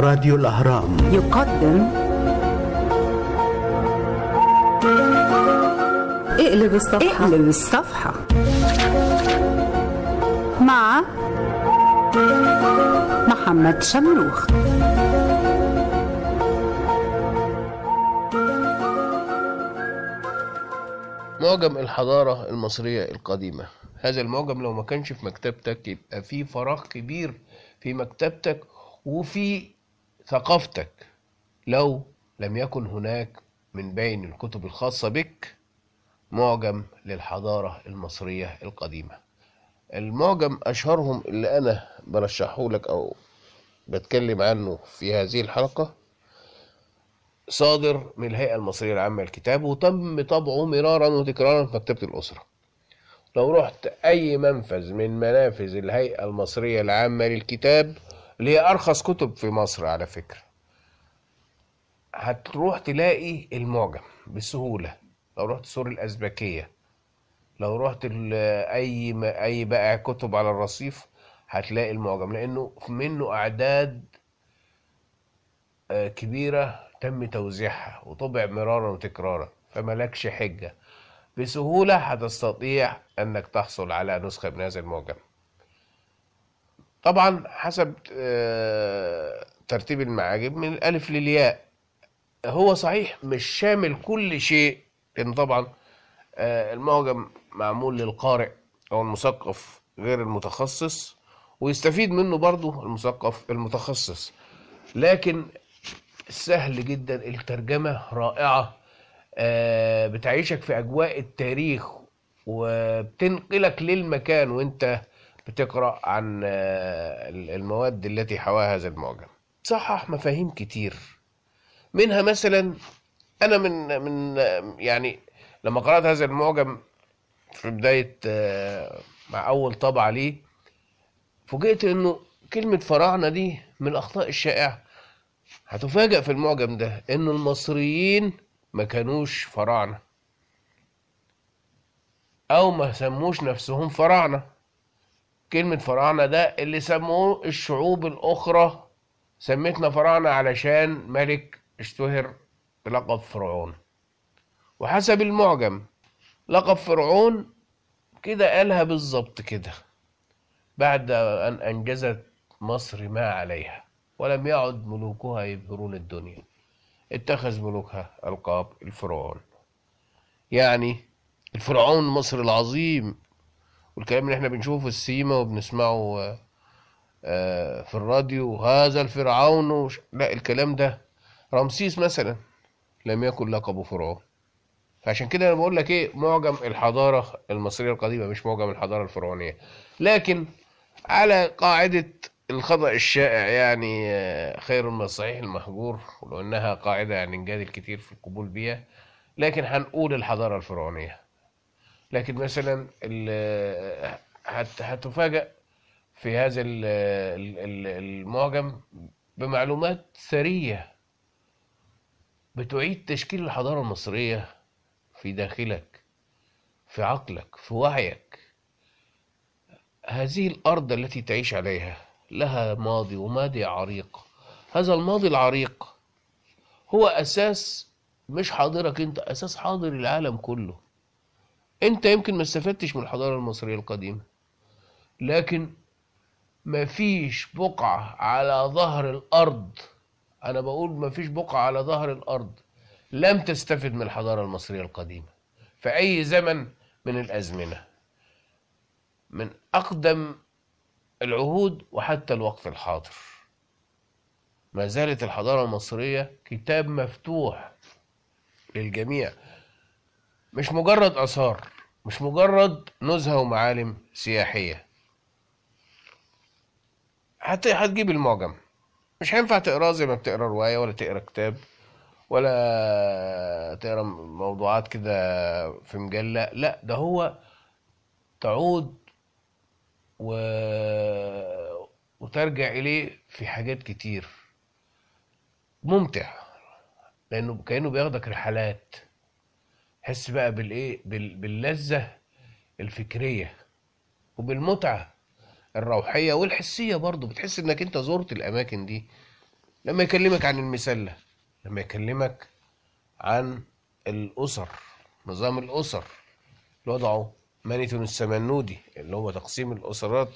راديو الأهرام يقدم اقلب الصفحة اقلب الصفحة مع محمد شمروخ معجم الحضارة المصرية القديمة هذا المعجم لو ما كانش في مكتبتك يبقى فيه فراغ كبير في مكتبتك وفي ثقافتك لو لم يكن هناك من بين الكتب الخاصة بك معجم للحضارة المصرية القديمة المعجم أشهرهم اللي أنا برشحه لك أو بتكلم عنه في هذه الحلقة صادر من الهيئة المصرية العامة للكتاب وتم طبعه مرارا وتكرارا في مكتبة الأسرة لو رحت أي منفذ من منافذ الهيئة المصرية العامة للكتاب اللي هي ارخص كتب في مصر على فكره هتروح تلاقي المعجم بسهوله لو رحت سور الازبكيه لو رحت اي اي بائع كتب على الرصيف هتلاقي المعجم لانه منه اعداد آه، كبيره تم توزيعها وطبع مرارا وتكرارا فملكش حجه بسهوله هتستطيع انك تحصل على نسخه من هذا المعجم طبعا حسب آه، ترتيب المعاجم من الألف للياء هو صحيح مش شامل كل شيء لأن طبعا آه، المعجم معمول للقارئ أو المثقف غير المتخصص ويستفيد منه برضه المثقف المتخصص لكن سهل جدا الترجمة رائعة آه، بتعيشك في أجواء التاريخ وبتنقلك للمكان وانت بتقرأ عن آه، المواد التي حواها هذا المعجم صحح مفاهيم كتير منها مثلا أنا من من يعني لما قرأت هذا المعجم في بداية آه، مع أول طبعة ليه فوجئت إنه كلمة فراعنة دي من الأخطاء الشائعة هتفاجأ في المعجم ده إن المصريين ما كانوش فراعنة أو ما سموش نفسهم فراعنة كلمة فراعنة ده اللي سموه الشعوب الأخرى سميتنا فراعنة علشان ملك اشتهر بلقب فرعون وحسب المعجم لقب فرعون كده قالها بالظبط كده بعد أن أنجزت مصر ما عليها ولم يعد ملوكها يبهرون الدنيا اتخذ ملوكها ألقاب الفرعون يعني الفرعون مصر العظيم والكلام اللي احنا بنشوفه في السيما وبنسمعه آه، آه، في الراديو هذا الفرعون لا الكلام ده رمسيس مثلا لم يكن لقبه فرعون فعشان كده انا بقول لك ايه معجم الحضاره المصريه القديمه مش معجم الحضاره الفرعونيه لكن على قاعده الخطا الشائع يعني آه، خير من الصحيح المهجور ولو انها قاعده يعني نجادل كتير في القبول بيها لكن هنقول الحضاره الفرعونيه لكن مثلا هتفاجأ في هذا المعجم بمعلومات ثرية بتعيد تشكيل الحضارة المصرية في داخلك في عقلك في وعيك هذه الأرض التي تعيش عليها لها ماضي وماضي عريق هذا الماضي العريق هو أساس مش حاضرك أنت أساس حاضر العالم كله انت يمكن ما استفدتش من الحضارة المصرية القديمة لكن مفيش بقعة على ظهر الأرض أنا بقول مفيش بقعة على ظهر الأرض لم تستفد من الحضارة المصرية القديمة في أي زمن من الأزمنة من أقدم العهود وحتى الوقت الحاضر ما زالت الحضارة المصرية كتاب مفتوح للجميع مش مجرد آثار مش مجرد نزهة ومعالم سياحية حتى هتجيب المعجم مش هينفع تقراه زي ما بتقرا رواية ولا تقرا كتاب ولا تقرا موضوعات كده في مجلة لا ده هو تعود و... وترجع إليه في حاجات كتير ممتع لأنه كأنه بياخدك رحلات حس بقى بالايه باللذه الفكريه وبالمتعه الروحيه والحسيه برضه بتحس انك انت زرت الاماكن دي لما يكلمك عن المسله لما يكلمك عن الاسر نظام الاسر اللي وضعه مانيتون السمنودي اللي هو تقسيم الاسرات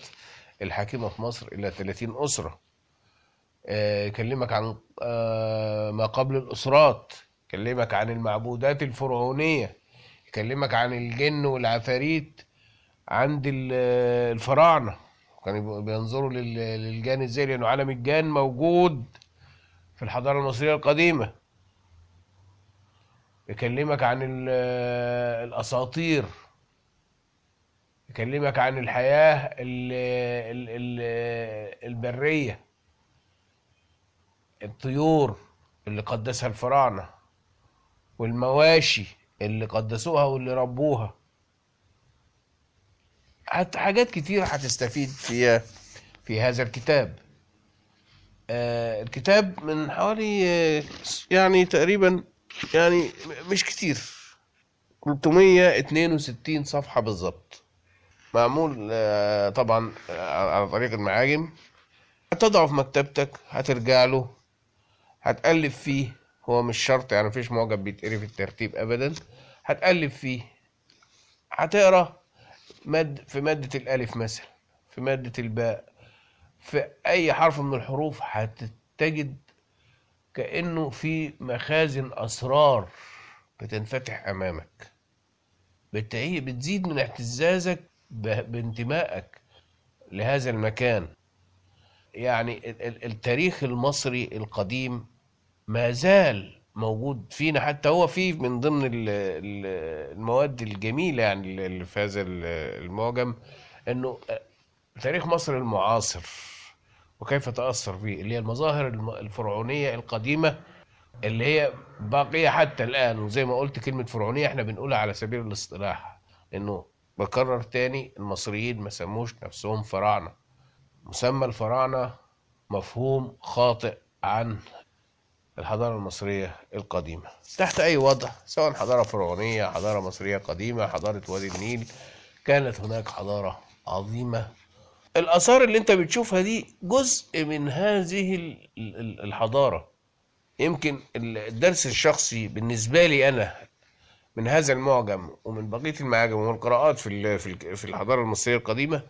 الحاكمه في مصر الى 30 اسره آه، يكلمك عن آه، ما قبل الاسرات يكلمك عن المعبودات الفرعونية يكلمك عن الجن والعفاريت عند الفراعنة كانوا بينظروا للجان ازاي لأنه عالم الجان موجود في الحضارة المصرية القديمة يكلمك عن الأساطير يكلمك عن الحياة البرية الطيور اللي قدسها الفراعنة والمواشي اللي قدسوها واللي ربوها حاجات كتير هتستفيد فيها في هذا الكتاب آه الكتاب من حوالي آه يعني تقريبا يعني مش كتير 362 صفحة بالظبط معمول آه طبعا آه، على طريق المعاجم هتضعه في مكتبتك هترجع له هتألف فيه هو مش شرط يعني مفيش معجب بيتقري في الترتيب ابدا هتقلب فيه هتقرا ماد في ماده الالف مثلا في ماده الباء في اي حرف من الحروف هتتجد كانه في مخازن اسرار بتنفتح امامك بالتالي بتزيد من اعتزازك بانتمائك لهذا المكان يعني التاريخ المصري القديم ما زال موجود فينا حتى هو فيه من ضمن المواد الجميلة يعني اللي في هذا المعجم انه تاريخ مصر المعاصر وكيف تأثر به اللي هي المظاهر الفرعونية القديمة اللي هي باقية حتى الآن وزي ما قلت كلمة فرعونية احنا بنقولها على سبيل الاصطلاح انه بكرر تاني المصريين ما سموش نفسهم فراعنة مسمى الفراعنة مفهوم خاطئ عن الحضارة المصرية القديمة تحت أي وضع سواء حضارة فرعونية حضارة مصرية قديمة حضارة وادي النيل كانت هناك حضارة عظيمة الآثار اللي أنت بتشوفها دي جزء من هذه الحضارة يمكن الدرس الشخصي بالنسبة لي أنا من هذا المعجم ومن بقية المعاجم ومن القراءات في في الحضارة المصرية القديمة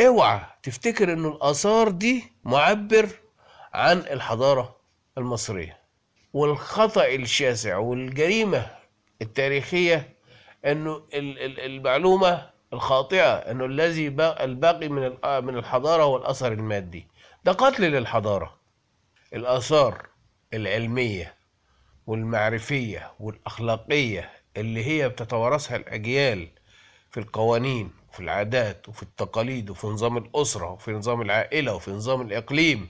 اوعى تفتكر إن الآثار دي معبر عن الحضارة المصرية والخطأ الشاسع والجريمة التاريخية أنه المعلومة الخاطئة أنه الذي الباقي من آه، من الحضارة هو الأثر المادي ده قتل للحضارة الآثار العلمية والمعرفية والأخلاقية اللي هي بتتوارثها الأجيال في القوانين وفي العادات وفي التقاليد وفي نظام الأسرة وفي نظام العائلة وفي نظام الإقليم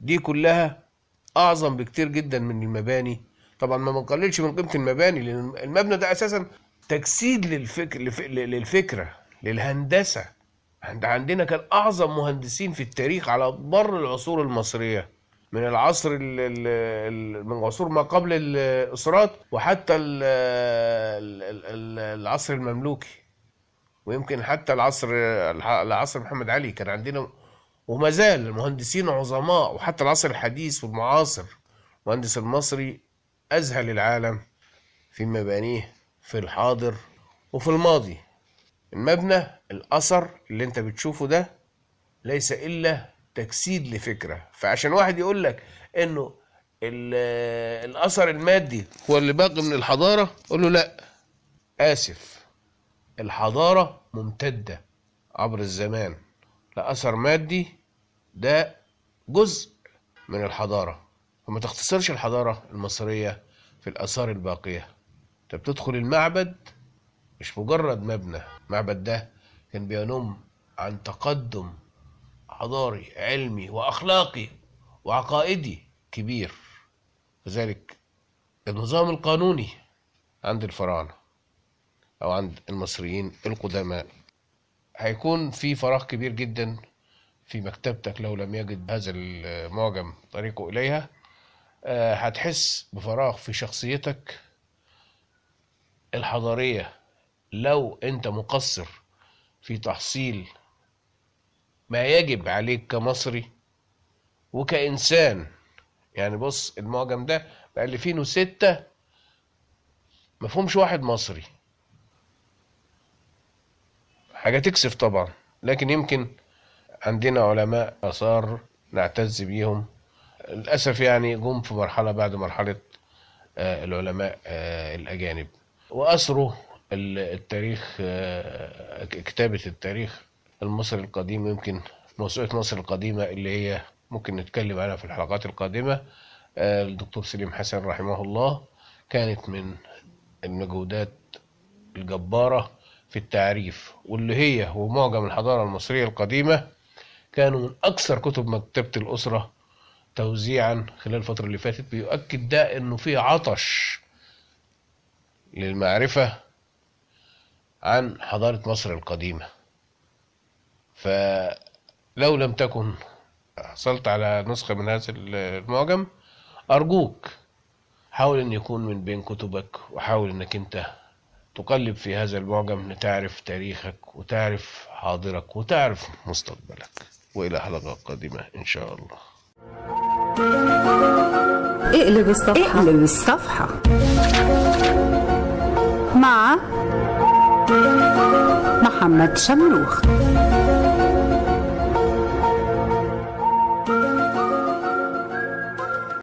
دي كلها اعظم بكتير جدا من المباني طبعا ما بنقللش من قيمه المباني لان المبنى ده اساسا تجسيد للفكر للفكره للهندسه عندنا كان اعظم مهندسين في التاريخ على مر العصور المصريه من العصر من عصور ما قبل الاسرات وحتى العصر المملوكي ويمكن حتى العصر العصر محمد علي كان عندنا وما زال المهندسين عظماء وحتى العصر الحديث والمعاصر المهندس المصري أذهل العالم في مبانيه في الحاضر وفي الماضي المبنى الأثر اللي انت بتشوفه ده ليس إلا تجسيد لفكرة فعشان واحد يقول لك انه الأثر المادي هو اللي باقي من الحضارة قول له لا آسف الحضارة ممتدة عبر الزمان لأثر مادي ده جزء من الحضارة فما تختصرش الحضارة المصرية في الآثار الباقية أنت بتدخل المعبد مش مجرد مبنى المعبد ده كان بينم عن تقدم حضاري علمي وأخلاقي وعقائدي كبير لذلك النظام القانوني عند الفراعنة أو عند المصريين القدماء هيكون في فراغ كبير جدا في مكتبتك لو لم يجد هذا المعجم طريقه إليها آه، هتحس بفراغ في شخصيتك الحضارية لو أنت مقصر في تحصيل ما يجب عليك كمصري وكإنسان يعني بص المعجم ده مؤلفينه ستة مفهومش واحد مصري حاجة تكسف طبعا لكن يمكن عندنا علماء آثار نعتز بيهم للأسف يعني جم في مرحلة بعد مرحلة آه، العلماء آه، الأجانب وأثروا التاريخ آه، كتابة التاريخ المصري القديم يمكن موسوعة مصر القديمة اللي هي ممكن نتكلم عنها في الحلقات القادمة الدكتور سليم حسن رحمه الله كانت من المجهودات الجبارة في التعريف واللي هي ومعجم الحضارة المصرية القديمة كانوا من أكثر كتب مكتبة الأسرة توزيعا خلال الفترة اللي فاتت بيؤكد ده إنه في عطش للمعرفة عن حضارة مصر القديمة فلو لم تكن حصلت على نسخة من هذا المعجم أرجوك حاول أن يكون من بين كتبك وحاول أنك أنت تقلب في هذا المعجم لتعرف تاريخك وتعرف حاضرك وتعرف مستقبلك وإلى حلقة قادمة إن شاء الله اقلب الصفحة اقلب الصفحة مع محمد شمروخ